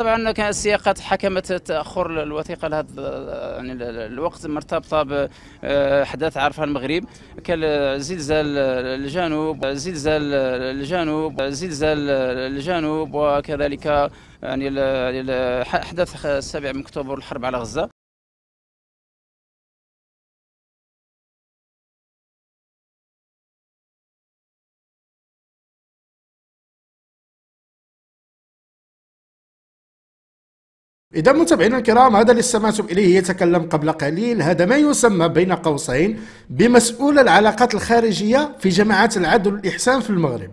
طبعا كان السياقات حكمت تاخر الوثيقه لهذا يعني الوقت مرتبطه باحداث عرفها المغرب كالزلزال الجنوب زلزال الجنوب زلزال الجنوب وكذلك يعني احداث 7 من اكتوبر الحرب على غزه إذا متابعينا الكرام هذا اللي استمعتم إليه يتكلم قبل قليل هذا ما يسمى بين قوسين بمسؤول العلاقات الخارجية في جماعة العدل والإحسان في المغرب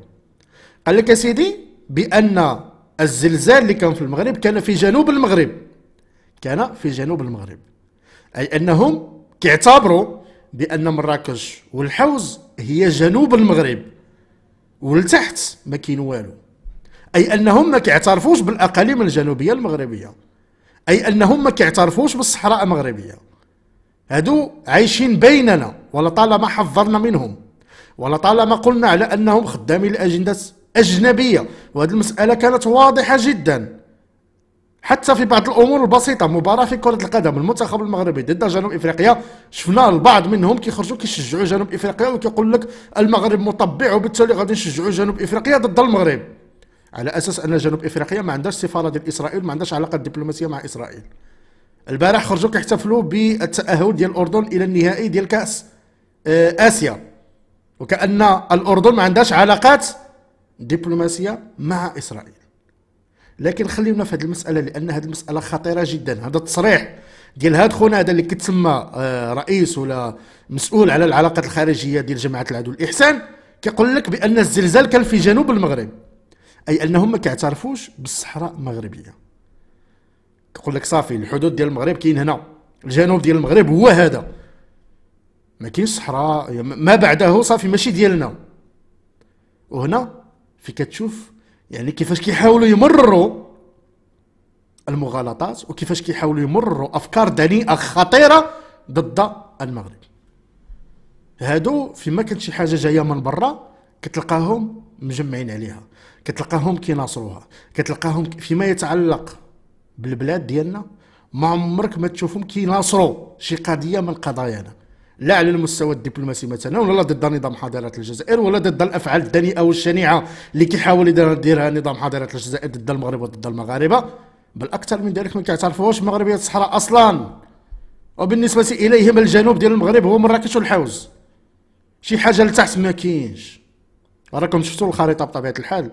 قال لك يا سيدي بأن الزلزال اللي كان في المغرب كان في جنوب المغرب كان في جنوب المغرب أي أنهم كيعتبروا بأن مراكش والحوز هي جنوب المغرب ولتحت ما كاين والو أي أنهم ما كيعترفوش بالأقاليم الجنوبية المغربية اي انهم ما كيعترفوش بالصحراء المغربيه هادو عايشين بيننا ولطالما حذرنا منهم ولطالما قلنا على انهم خدامين لاجندات اجنبيه وهذه المساله كانت واضحه جدا حتى في بعض الامور البسيطه مباراه في كره القدم المنتخب المغربي ضد جنوب افريقيا شفنا البعض منهم كيخرجوا كيشجعوا جنوب افريقيا وكيقول لك المغرب مطبع وبالتالي غادي نشجعوا جنوب افريقيا ضد المغرب على اساس ان جنوب افريقيا ما عندهاش سفاره ديال اسرائيل ما عندهاش علاقه دبلوماسيه مع اسرائيل البارح خرجوا كيحتفلوا بالتاهل ديال الاردن الى النهائي ديال كاس آه، اسيا وكان الاردن ما عندهاش علاقات دبلوماسيه مع اسرائيل لكن خليونا في هذه المساله لان هذه المساله خطيره جدا هذا التصريح ديال هاد خونا هذا اللي كتسمى آه، رئيس ولا مسؤول على العلاقات الخارجيه ديال جماعه العدو الاحسان كيقول لك بان الزلزال كان في جنوب المغرب اي انهم ما كيعترفوش بالصحراء المغربيه كيقول لك صافي الحدود ديال المغرب كاين هنا الجنوب ديال المغرب هو هذا ما كاينش صحراء ما بعده صافي ماشي ديالنا وهنا في كتشوف يعني كيفاش كيحاولوا يمرروا المغالطات وكيفاش كيحاولوا يمرروا افكار دنيئه خطيره ضد المغرب هادو فيما كانت شي حاجه جايه من برا كتلقاهم مجمعين عليها كتلقاهم كيناصروها كتلقاهم فيما يتعلق بالبلاد ديالنا ما عمرك ما تشوفهم كيناصروا شي قضيه من قضايانا لا على المستوى الدبلوماسي مثلا ولا ضد نظام حضارات الجزائر ولا ضد الافعال الدنيئه والشنيعه اللي كيحاول يديرها نظام حضارات الجزائر ضد المغرب وضد المغاربه بل اكثر من ذلك ما كيعترفوش مغربيه الصحراء اصلا وبالنسبه اليهم الجنوب ديال المغرب هو مراكش والحوز شي حاجه لتحت ما كاينش راكم شفتوا الخريطه بطبيعه الحال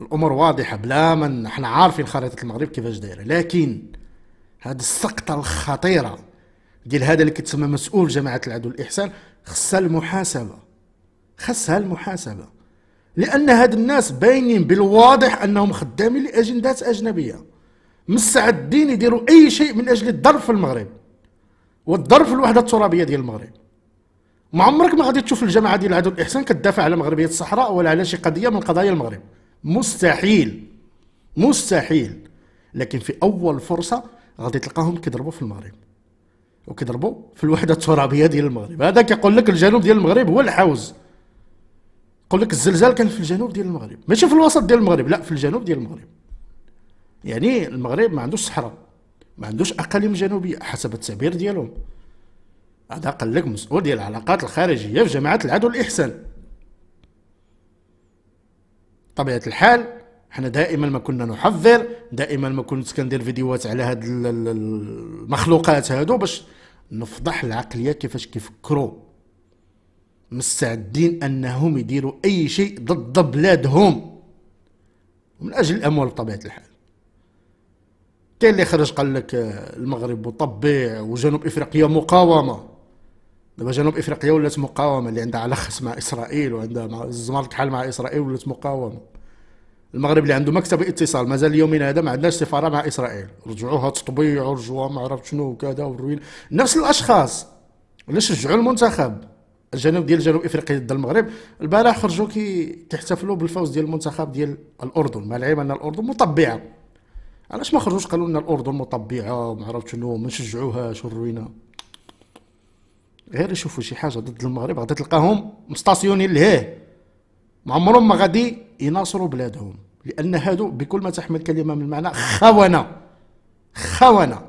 الامور واضحه بلا ما احنا عارفين خريطه المغرب كيفاش دايره لكن هذه السقطه الخطيره ديال هذا اللي كتسمى مسؤول جماعه العدل والاحسان خصها المحاسبه خصها المحاسبه لان هاد الناس باينين بالواضح انهم خدامين لاجندات اجنبيه مستعدين يديروا اي شيء من اجل الضرب في المغرب والضرب في الوحده الترابيه ديال المغرب ما عمرك ما غادي تشوف الجماعه ديال العدل والاحسان كتدافع على مغربيه الصحراء ولا على شي قضيه من قضايا المغرب مستحيل مستحيل لكن في اول فرصه غادي تلقاهم كيضربوا في المغرب وكيضربوا في الوحده الترابيه ديال المغرب هذا كيقول لك الجنوب ديال المغرب هو الحوز يقول لك الزلزال كان في الجنوب ديال المغرب ماشي في الوسط ديال المغرب لا في الجنوب ديال المغرب يعني المغرب ما عندوش صحراء ما عندوش اقاليم جنوبيه حسب التعبير ديالهم هذا قال لك مسؤول ديال العلاقات الخارجيه في جماعه العدل والاحسان طبيعة الحال احنا دائما ما كنا نحذر دائما ما كنت كندير فيديوهات على هاد المخلوقات هادو باش نفضح العقليه كيفاش كيفكروا مستعدين انهم يديروا اي شيء ضد بلادهم من اجل الاموال بطبيعه الحال كاين اللي خرج قال لك آه، المغرب مطبع وجنوب افريقيا مقاومه دابا جنوب افريقيا ولات مقاومه اللي عندها علاقه مع اسرائيل وعندها مع الزمارة كحال مع اسرائيل ولات مقاومه المغرب اللي عنده مكتب اتصال مازال اليومين هذا ما عندناش سفاره مع اسرائيل رجعوها تطبيع ورجعوها ما عرفت شنو وكذا والروين نفس الاشخاص اللي شجعوا المنتخب الجنوب ديال جنوب افريقيا ضد المغرب البارح خرجوا كي كيحتفلوا بالفوز ديال المنتخب ديال الاردن مع العلم ان الاردن مطبعه علاش ما خرجوش قالوا لنا الاردن مطبعه وما عرفت شنو ما نشجعوهاش والروينه غير يشوفوا شي حاجه ضد المغرب غادي تلقاهم مستاسيونين لهيه ما عمرهم ما غادي يناصروا بلادهم لان هادو بكل ما تحمل كلمه من معنى خونه خونه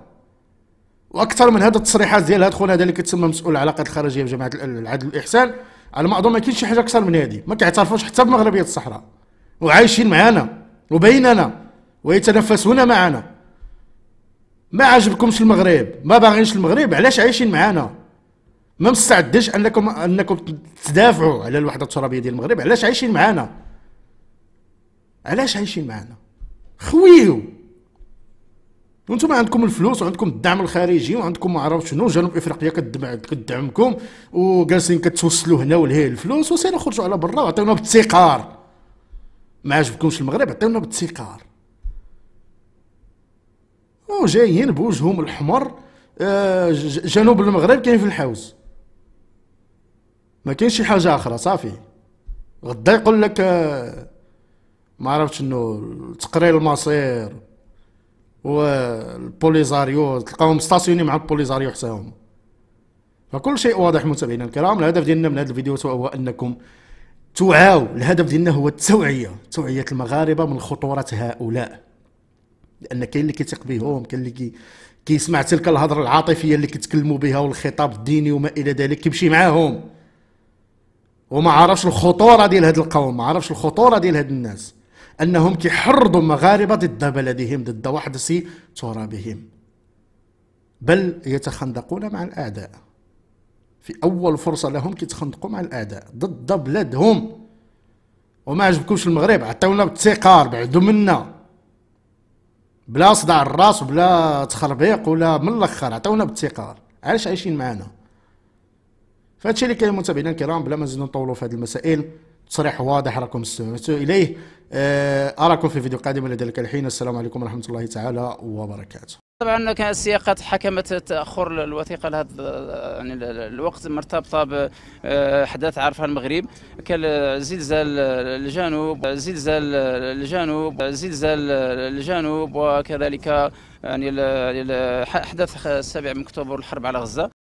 واكثر من هذا التصريحات ديال هاد خونا هذا اللي كتسمى مسؤول العلاقات الخارجيه بجماعه العدل والاحسان على ما اظن ما كاينش شي حاجه اكثر من هذه ما كيعترفوش حتى بمغربيه الصحراء وعايشين معانا وبيننا ويتنافسون معنا ما عجبكمش المغرب ما باغينش المغرب علاش عايشين معانا ما مستعدش انكم انكم تدافعوا على الوحده الترابيه ديال المغرب علاش عايشين معانا علاش عايشين معانا خويو وانتم عندكم الفلوس وعندكم الدعم الخارجي وعندكم ما عرفت شنو جنوب افريقيا كتدعمكم وجالسين كتوصلوا هنا ولهي الفلوس وسيروا خرجوا على برا وعطيونا بالثقار ما عجبكمش المغرب عطيونا بالثقار وجايين بوجههم الحمر آه، جنوب المغرب كاين في الحوز ما كاينش شي حاجه اخرى صافي غدا يقول لك آه، ما عرفتش انه تقرير المصير والبوليزاريو تلقاهم ستاسيوني مع البوليزاريو هما فكل شيء واضح متابعينا الكرام الهدف ديالنا من هذا الفيديو هو انكم توعاو الهدف ديالنا هو التوعيه توعيه المغاربه من خطوره هؤلاء لان كاين اللي كيثق بهم كاين اللي كي كيسمع تلك الهضره العاطفيه اللي كيتكلموا بها والخطاب الديني وما الى ذلك كيمشي معاهم وما عرفش الخطوره ديال هاد القوم ما عرفش الخطوره ديال هاد الناس انهم كيحرضوا المغاربه ضد بلدهم ضد سي ترابهم بل يتخندقون مع الاعداء في اول فرصه لهم كيتخندقوا مع الاعداء ضد بلادهم وما عجبكمش المغرب عطيونا بالثقار بعدو منا بلا صداع الراس وبلا تخربيق ولا من الاخر عطيونا بالثقار علاش عايشين معانا الشيء اللي كاين متابعينا الكرام بلا ما نزيدو نطولوا في هذه المسائل تصريح واضح راكم استمعتوا اليه آه، اراكم في فيديو قادم الى ذلك الحين السلام عليكم ورحمه الله تعالى وبركاته طبعا كان السياقات حكمت تاخر الوثيقه لهذا يعني الوقت مرتبطه آه، باحداث عرفها المغرب كالزلزال الجنوب زلزال الجنوب زلزال الجنوب وكذلك يعني احداث السابع من اكتوبر الحرب على غزه